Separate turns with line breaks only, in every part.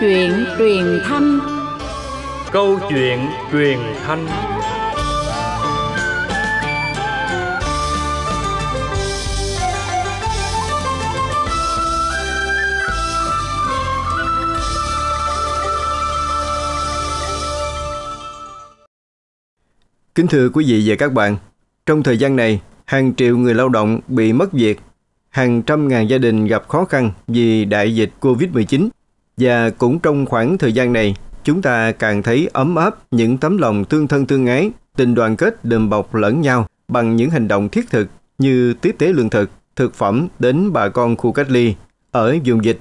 chuyện truyền thanh
Câu chuyện truyền thanh
Kính thưa quý vị và các bạn, trong thời gian này, hàng triệu người lao động bị mất việc, hàng trăm ngàn gia đình gặp khó khăn vì đại dịch COVID-19. Và cũng trong khoảng thời gian này, chúng ta càng thấy ấm áp những tấm lòng tương thân tương ái, tình đoàn kết đùm bọc lẫn nhau bằng những hành động thiết thực như tiếp tế lương thực, thực phẩm đến bà con khu cách ly ở vùng dịch.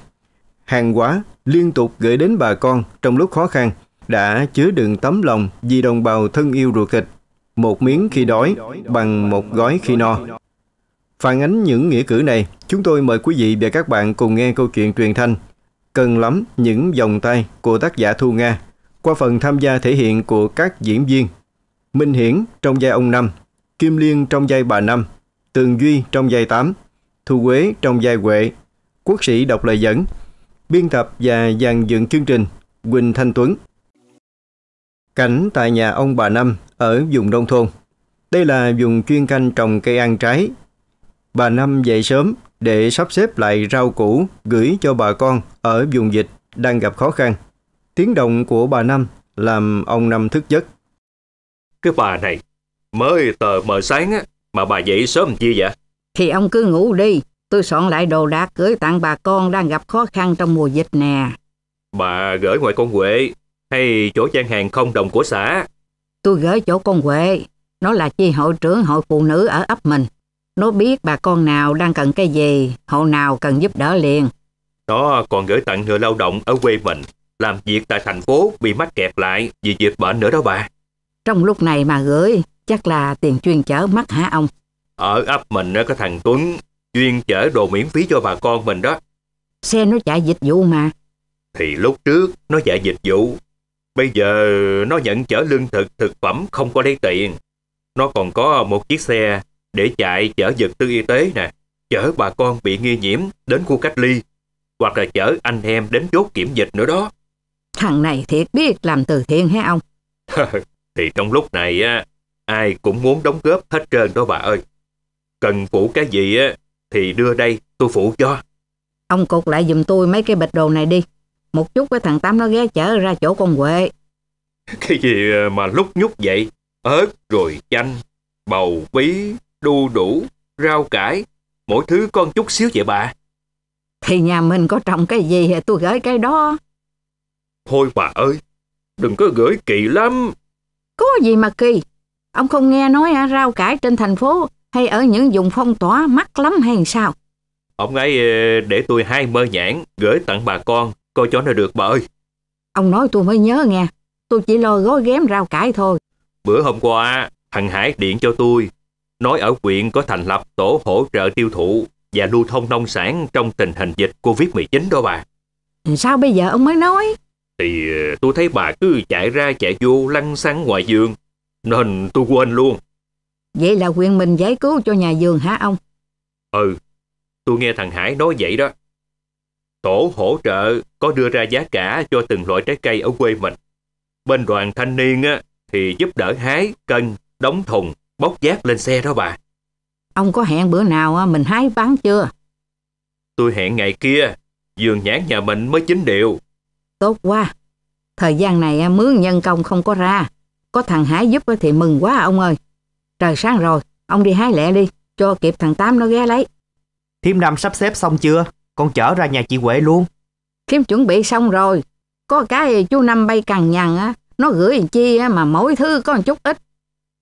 Hàng hóa liên tục gửi đến bà con trong lúc khó khăn đã chứa đựng tấm lòng vì đồng bào thân yêu ruột thịt. Một miếng khi đói bằng một gói khi no. Phản ánh những nghĩa cử này, chúng tôi mời quý vị và các bạn cùng nghe câu chuyện truyền thanh Cần lắm những dòng tay của tác giả Thu Nga qua phần tham gia thể hiện của các diễn viên. Minh Hiển trong giai ông Năm, Kim Liên trong giai bà Năm, Tường Duy trong giai Tám, Thu Quế trong giai Huệ, Quốc sĩ đọc lời dẫn, biên tập và dàn dựng chương trình Quỳnh Thanh Tuấn. Cảnh tại nhà ông bà Năm ở vùng nông thôn. Đây là vùng chuyên canh trồng cây ăn trái. Bà Năm dậy sớm để sắp xếp lại rau củ gửi cho bà con ở vùng dịch đang gặp khó khăn. Tiếng động của bà Năm làm ông Năm thức giấc.
Cái bà này, mới tờ mờ sáng á, mà bà dậy sớm chi vậy?
Thì ông cứ ngủ đi, tôi soạn lại đồ đạc gửi tặng bà con đang gặp khó khăn trong mùa dịch nè.
Bà gửi ngoài con Huệ hay chỗ gian hàng không đồng của xã?
Tôi gửi chỗ con Huệ, nó là chi hội trưởng hội phụ nữ ở ấp mình. Nó biết bà con nào đang cần cái gì, hộ nào cần giúp đỡ liền.
Nó còn gửi tặng người lao động ở quê mình, làm việc tại thành phố bị mắc kẹt lại vì dịch bệnh nữa đó bà.
Trong lúc này mà gửi, chắc là tiền chuyên chở mắc hả ông?
Ở ấp mình có thằng Tuấn chuyên chở đồ miễn phí cho bà con mình đó.
Xe nó chạy dịch vụ
mà. Thì lúc trước nó chạy dịch vụ, bây giờ nó nhận chở lương thực, thực phẩm không có lấy tiền. Nó còn có một chiếc xe để chạy chở vật tư y tế nè, chở bà con bị nghi nhiễm đến khu cách ly, hoặc là chở anh em đến chốt kiểm dịch nữa đó.
Thằng này thiệt biết làm từ thiện hả ông?
thì trong lúc này á, ai cũng muốn đóng góp hết trơn đó bà ơi. Cần phụ cái gì á, thì đưa đây tôi phụ cho.
Ông cột lại giùm tôi mấy cái bịch đồ này đi. Một chút với thằng Tám nó ghé chở ra chỗ con Huệ.
Cái gì mà lúc nhúc vậy? ớt rồi chanh, bầu bí, đu đủ, rau cải, mỗi thứ con chút xíu vậy bà.
Thì nhà mình có trồng cái gì thì tôi gửi cái đó.
Thôi bà ơi, đừng có gửi kỳ lắm.
Có gì mà kỳ, ông không nghe nói à, rau cải trên thành phố hay ở những vùng phong tỏa mắc lắm hay sao?
Ông ấy ờ, để tôi hai mơ nhãn gửi tặng bà con, coi cho nó được bà ơi.
Ông nói tôi mới nhớ nghe, tôi chỉ lo gói ghém rau cải thôi.
Bữa hôm qua, thằng Hải điện cho tôi, nói ở huyện có thành lập tổ hỗ trợ tiêu thụ và lưu thông nông sản trong tình hình dịch Covid-19 đó bà.
Ừ, sao bây giờ ông mới nói?
Thì ờ, tôi thấy bà cứ chạy ra chạy vô lăn xăng ngoài vườn nên tôi quên luôn.
Vậy là quyền mình giải cứu cho nhà vườn hả ông?
Ừ, tôi nghe thằng Hải nói vậy đó. Tổ hỗ trợ có đưa ra giá cả cho từng loại trái cây ở quê mình. Bên đoàn thanh niên á, thì giúp đỡ hái, cân, đóng thùng, bốc giác lên xe đó bà.
Ông có hẹn bữa nào mình hái bán chưa?
Tôi hẹn ngày kia, vườn nhãn nhà mình mới chín điều.
Tốt quá, thời gian này mướn nhân công không có ra, có thằng Hải giúp thì mừng quá ông ơi. Trời sáng rồi, ông đi hái lẹ đi, cho kịp thằng Tám nó ghé lấy.
Thiêm Năm sắp xếp xong chưa? Con chở ra nhà chị Huệ luôn.
Thiêm chuẩn bị xong rồi, có cái chú Năm bay cằn nhằn á, nó gửi chi á, mà mỗi thứ có một chút ít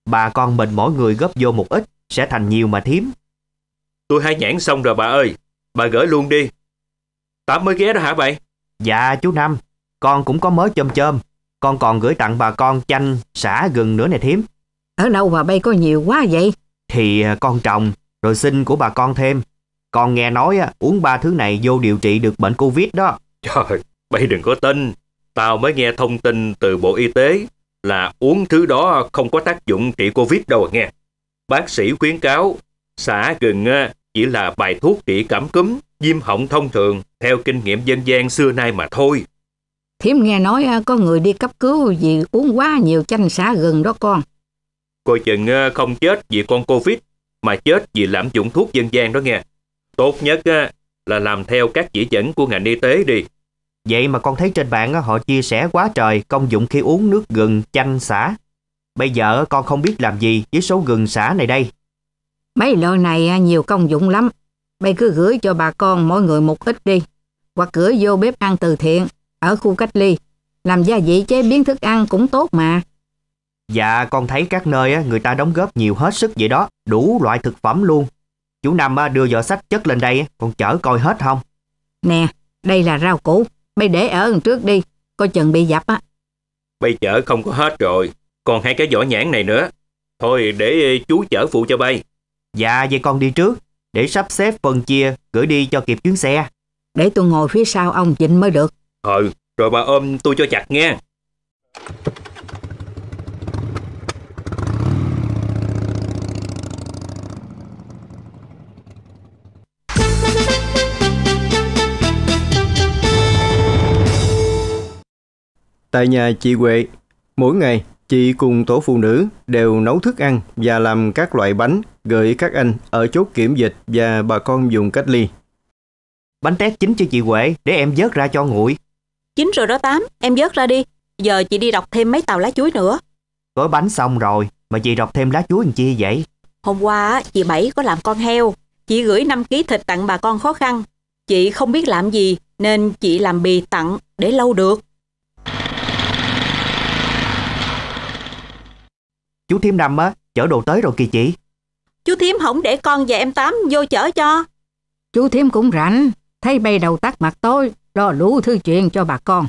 Bà con mình mỗi người góp vô một ít, sẽ thành nhiều mà thím. Tôi hai nhãn xong rồi bà ơi, bà gửi luôn đi. Tám mới ghé đó hả vậy?
Dạ chú Năm, con cũng có mới chôm chôm. Con còn gửi tặng bà con chanh, xả gừng nữa này thím. Ở đâu mà bay có nhiều quá vậy? Thì à, con trồng, rồi xin của bà con thêm. Con nghe nói à, uống
ba thứ này vô điều trị được bệnh Covid đó. Trời, bay đừng có tin. Tao mới nghe thông tin từ Bộ Y tế là uống thứ đó không có tác dụng trị Covid đâu nghe. Bác sĩ khuyến cáo xả gừng ờ, chỉ là bài thuốc trị cảm cúm, viêm họng thông thường theo kinh nghiệm dân gian xưa nay mà thôi.
Thiểm nghe nói ờ, có người đi cấp cứu vì uống quá nhiều chanh xả gừng đó con.
Coi chừng ờ, không chết vì con Covid mà chết vì lạm dụng thuốc dân gian đó nghe. Tốt nhất là làm theo các chỉ dẫn của ngành y tế đi
Vậy mà con thấy trên mạng họ chia sẻ quá trời công dụng khi uống nước gừng chanh xả. Bây giờ con không biết làm gì với số gừng xả này đây.
Mấy lọ này nhiều công dụng lắm. Bây cứ gửi cho bà con mỗi người một ít đi. Hoặc gửi vô bếp ăn từ thiện ở khu cách ly. Làm gia vị chế biến thức ăn cũng tốt mà.
Dạ con thấy các nơi người ta đóng góp nhiều hết sức vậy đó. Đủ loại thực phẩm luôn. Chú Năm đưa giỏ sách chất lên đây con chở coi hết không?
Nè đây là rau củ Bây để ở lần trước đi, coi chừng bị dập á.
Bây chở không có hết rồi, còn hai cái vỏ nhãn này nữa. Thôi để ờ, chú chở phụ cho bay. Dạ, vậy con đi
trước, để sắp xếp phần chia, gửi đi cho kịp chuyến xe.
Để tôi ngồi phía sau ông Vịnh mới được.
Ừ, rồi bà ôm tôi cho chặt nghe.
Tại nhà chị Huệ, mỗi ngày chị cùng tổ phụ nữ đều nấu thức ăn và làm các loại bánh gửi các anh ở chốt kiểm dịch và bà con dùng cách ly. Bánh tét chín cho chị Huệ để em vớt ra cho
nguội.
Chín rồi đó Tám, em vớt ra đi. Giờ chị đi đọc thêm mấy tàu lá chuối nữa.
Gói bánh xong rồi mà chị đọc thêm lá chuối làm chi vậy?
Hôm qua chị Bảy có làm con heo. Chị gửi 5 kg thịt tặng bà con khó khăn. Chị không biết làm gì nên chị làm bì tặng để lâu được.
chú Thím nằm á, chở đồ tới rồi kìa chị.
Chú Thím không để con và em Tám vô chở cho. Chú Thím cũng rảnh, thấy bay đầu tắt mặt tối, lo lũ
thư chuyện cho bà con.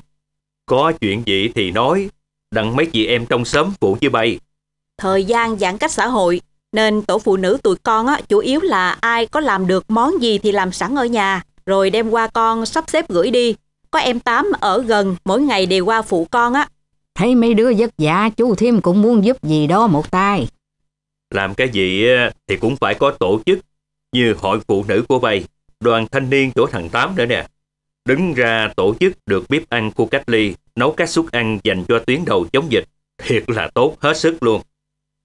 Có chuyện gì thì nói, đặng mấy chị em trong xóm phụ chứ bay.
Thời gian giãn cách xã hội, nên tổ phụ nữ tụi con á, chủ yếu là ai có làm được món gì thì làm sẵn ở nhà, rồi đem qua con sắp xếp gửi đi. Có em Tám ở gần, mỗi ngày đều qua phụ con á,
Thấy mấy đứa vất vả chú Thiêm cũng muốn giúp gì đó một tay.
Làm cái gì thì cũng phải có tổ chức như hội phụ nữ của vầy, đoàn thanh niên chỗ thằng Tám nữa nè. Đứng ra tổ chức được bếp ăn khu cách ly, nấu các suất ăn dành cho tuyến đầu chống dịch, thiệt là tốt hết sức luôn.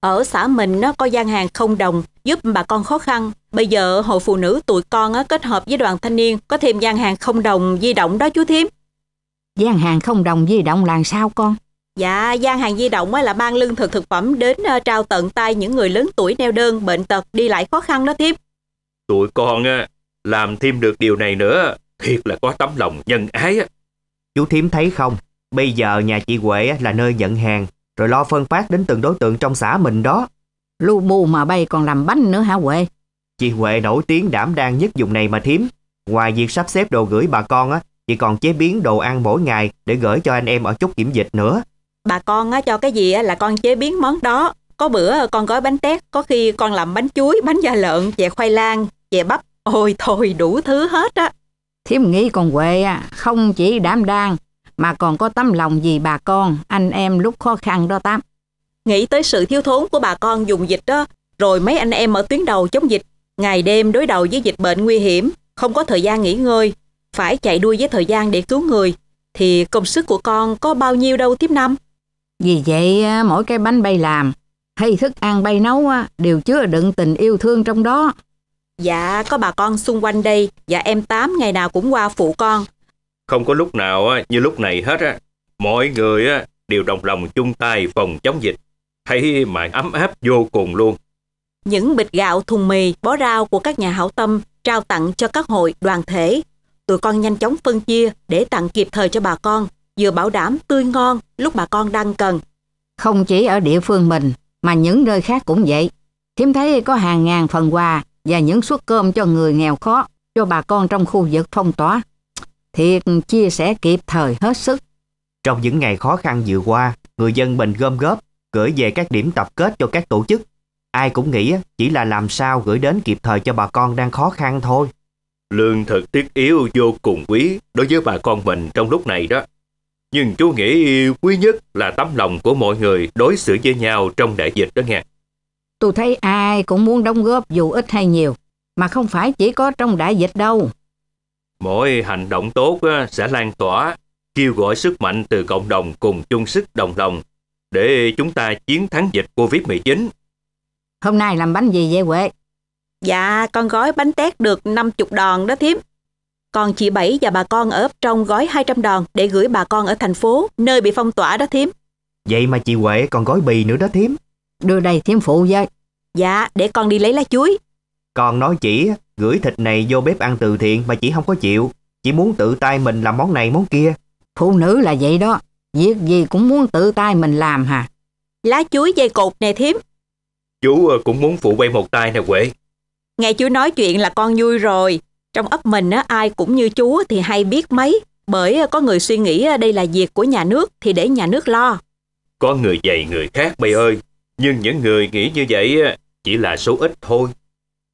Ở xã mình nó có gian hàng không đồng giúp bà con khó khăn. Bây giờ hội phụ nữ tụi con kết hợp với đoàn thanh niên có thêm gian hàng không đồng di động đó chú Thiếm.
Gian hàng không đồng di động là sao con?
Dạ, gian hàng di động là mang lương thực thực phẩm đến ờ, trao tận tay những người lớn tuổi neo đơn, bệnh tật, đi lại khó khăn đó tiếp.
Tụi con á, làm thêm được điều này nữa, thiệt là có tấm lòng nhân ái á.
Chú Thiếm thấy không, bây giờ nhà chị Huệ là nơi nhận hàng, rồi lo phân phát đến từng đối tượng trong xã mình đó. Lu bu mà bay còn làm bánh nữa hả Huệ? Chị Huệ nổi tiếng đảm đang nhất vùng này mà Thiếm. Ngoài việc sắp xếp đồ gửi bà con á, chị còn chế biến đồ ăn mỗi ngày để gửi cho anh em ở chốt kiểm dịch nữa.
Bà con á cho cái gì á là con chế biến món đó. Có bữa con gói bánh tét, có khi con làm bánh chuối, bánh da lợn, chè khoai lang, chè bắp. Ôi thôi đủ thứ hết á.
Thiếm nghĩ con Huệ không chỉ
đảm đang mà còn có tấm lòng vì bà con, anh em lúc khó khăn đó Tám. Nghĩ tới sự thiếu thốn của bà con dùng dịch đó, rồi mấy anh em ở tuyến đầu chống dịch, ngày đêm đối đầu với dịch bệnh nguy hiểm, không có thời gian nghỉ ngơi, phải chạy đua với thời gian để cứu người, thì công sức của con có bao nhiêu đâu tiếp năm.
Vì vậy mỗi cái bánh
bay làm hay thức ăn bay nấu đều chứa đựng tình yêu thương trong đó. Dạ, có bà con xung quanh đây và dạ, em Tám ngày nào cũng qua phụ con.
Không có lúc nào như lúc này hết á. Mọi người đều đồng lòng chung tay phòng chống dịch. Thấy mà ấm áp vô cùng luôn.
Những bịch gạo, thùng mì, bó rau của các nhà hảo tâm trao tặng cho các hội, đoàn thể. Tụi con nhanh chóng phân chia để tặng kịp thời cho bà con vừa bảo đảm tươi ngon lúc bà con đang cần. Không chỉ ở
địa phương mình, mà những nơi khác cũng vậy. Thiếm thấy có hàng ngàn phần quà và những suất cơm cho người nghèo khó, cho bà con trong khu vực phong tỏa. Thiệt chia sẻ kịp thời hết sức.
Trong những ngày khó khăn vừa qua, người dân mình gom góp, gửi về các điểm tập kết cho các tổ chức. Ai cũng nghĩ chỉ là làm sao gửi đến kịp thời cho bà
con đang khó khăn thôi. Lương thực thiết yếu vô cùng quý đối với bà con mình trong lúc này đó. Nhưng chú nghĩ quý nhất là tấm lòng của mọi người đối xử với nhau trong đại dịch đó nghe.
Tôi thấy ai cũng muốn đóng góp dù ít hay nhiều, mà không phải chỉ có trong đại dịch đâu.
Mỗi hành động tốt sẽ lan tỏa, kêu gọi sức mạnh từ cộng đồng cùng chung sức đồng lòng để chúng ta chiến thắng dịch Covid-19.
Hôm nay làm bánh gì vậy Huệ? Dạ, con gói bánh tét được 50 đòn đó thím. Còn chị Bảy và bà con ở ấp trong gói 200 đòn để gửi bà con ở thành phố, nơi bị phong tỏa đó thím.
Vậy mà chị Huệ còn gói bì nữa
đó thím. Đưa đây thím phụ với. Dạ, để con đi lấy lá chuối.
còn nói chỉ, gửi thịt này vô bếp ăn từ thiện mà chị không có chịu. Chị muốn tự tay mình làm món này món
kia. Phụ nữ là vậy đó, việc gì cũng muốn tự tay mình làm hả?
Lá chuối dây cột nè thím.
Chú ờ, cũng muốn phụ quay một tay nè Huệ.
Nghe chú nói chuyện là con vui rồi, trong ấp mình á, ai cũng như chú thì hay biết mấy, bởi ờ, có người suy nghĩ ờ, đây là việc của nhà nước thì để nhà nước lo.
Có người dạy người khác bây ơi, nhưng những người nghĩ như vậy ờ, chỉ là số ít thôi.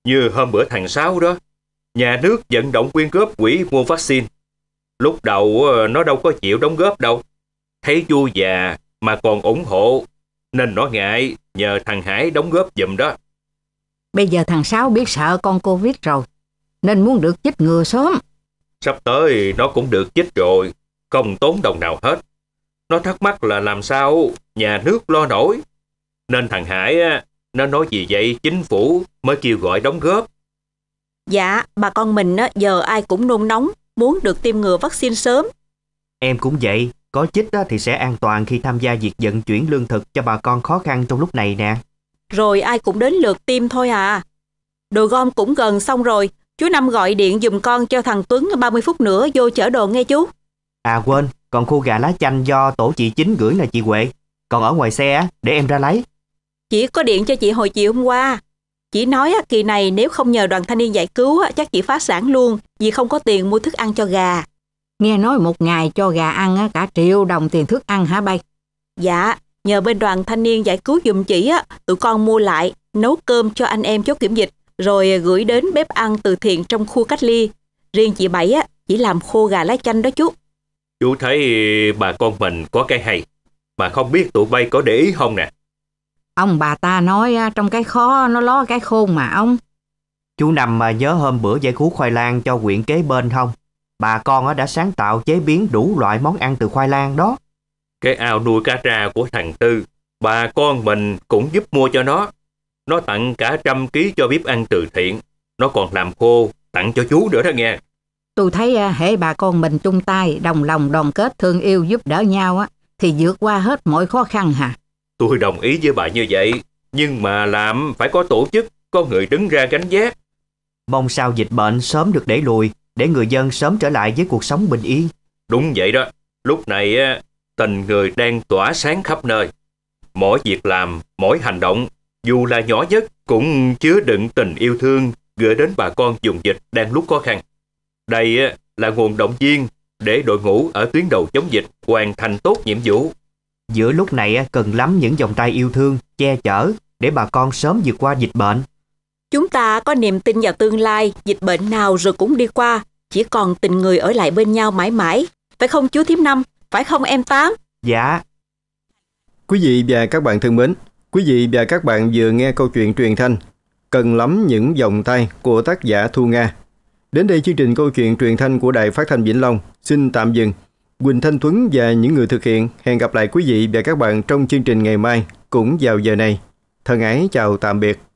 Như hôm bữa thằng Sáu đó, nhà nước vận động quyên góp quỹ mua vaccine. Lúc đầu nó đâu có chịu đóng góp đâu. Thấy vua già mà còn ủng hộ, nên nó ngại nhờ thằng Hải đóng góp giùm đó.
Bây giờ thằng Sáu biết sợ con Covid rồi, nên muốn được chích ngừa sớm.
Sắp tới nó cũng được chích rồi, không tốn đồng nào hết. Nó thắc mắc là làm sao nhà nước lo nổi. Nên thằng Hải nó nói gì vậy chính phủ mới kêu gọi đóng góp.
Dạ, bà con mình giờ ai cũng nôn nóng, muốn được tiêm ngừa vaccine sớm.
Em cũng vậy, có chích thì sẽ an toàn khi tham gia việc vận chuyển lương thực cho bà con khó khăn trong lúc này nè.
Rồi ai cũng đến lượt tiêm thôi à. Đồ gom cũng gần xong rồi, Chú Năm gọi điện dùm con cho thằng Tuấn 30 phút nữa vô chở đồ nghe chú.
À quên, còn khu gà lá chanh do tổ chị chính gửi là chị Huệ. Còn ở ngoài xe để em ra
lấy. Chỉ có điện cho chị hồi chiều hôm qua. Chỉ nói kỳ này nếu không nhờ đoàn thanh niên giải cứu chắc chị phá sản luôn vì không có tiền mua thức ăn cho gà. Nghe nói một ngày cho gà ăn cả triệu đồng tiền thức ăn hả bay? Dạ, nhờ bên đoàn thanh niên giải cứu dùm chị á, tụi con mua lại, nấu cơm cho anh em chốt kiểm dịch rồi gửi đến bếp ăn từ thiện trong khu cách ly. Riêng chị Bảy á, chỉ làm khô gà lá chanh đó chú.
Chú thấy bà con mình có cái hay, mà không biết tụi bay có để ý không nè.
Ông bà ta nói trong cái khó nó ló cái khôn mà ông. Chú nằm
mà nhớ hôm bữa giải cứu khoai lang cho quyện kế bên không? Bà con đã sáng tạo chế biến đủ loại món ăn từ khoai lang đó.
Cái ao nuôi cá tra của thằng Tư, bà con mình cũng giúp mua cho nó. Nó tặng cả trăm ký cho bếp ăn từ thiện. Nó còn làm khô, tặng cho chú nữa đó nghe.
Tôi thấy à, hệ bà con mình chung tay, đồng lòng đoàn kết thương yêu giúp đỡ nhau á, thì vượt qua hết mọi khó khăn hả?
Tôi đồng ý với bà như vậy, nhưng mà làm phải có tổ chức, có người đứng ra gánh vác.
Mong sao dịch bệnh sớm được đẩy lùi, để người dân sớm trở lại với cuộc sống bình yên.
Đúng vậy đó, lúc này à, tình người đang tỏa sáng khắp nơi. Mỗi việc làm, mỗi hành động dù là nhỏ nhất, cũng chứa đựng tình yêu thương gửi đến bà con dùng dịch đang lúc khó khăn. Đây là nguồn động viên để đội ngũ ở tuyến đầu chống dịch hoàn thành tốt nhiệm vụ.
Giữa lúc này cần lắm những vòng tay yêu thương, che chở để bà con sớm vượt qua dịch bệnh.
Chúng ta có niềm tin vào tương lai, dịch bệnh nào rồi cũng đi qua, chỉ còn tình người ở lại bên nhau mãi mãi. Phải không chú Thiếm Năm? Phải không em Tám?
Dạ. Quý vị và các bạn thân mến, Quý vị và các bạn vừa nghe câu chuyện truyền thanh Cần lắm những dòng tay của tác giả Thu Nga. Đến đây chương trình câu chuyện truyền thanh của Đài Phát thanh Vĩnh Long xin tạm dừng. Quỳnh Thanh Tuấn và những người thực hiện hẹn gặp lại quý vị và các bạn trong chương trình ngày mai cũng vào giờ này. Thân ái chào tạm biệt.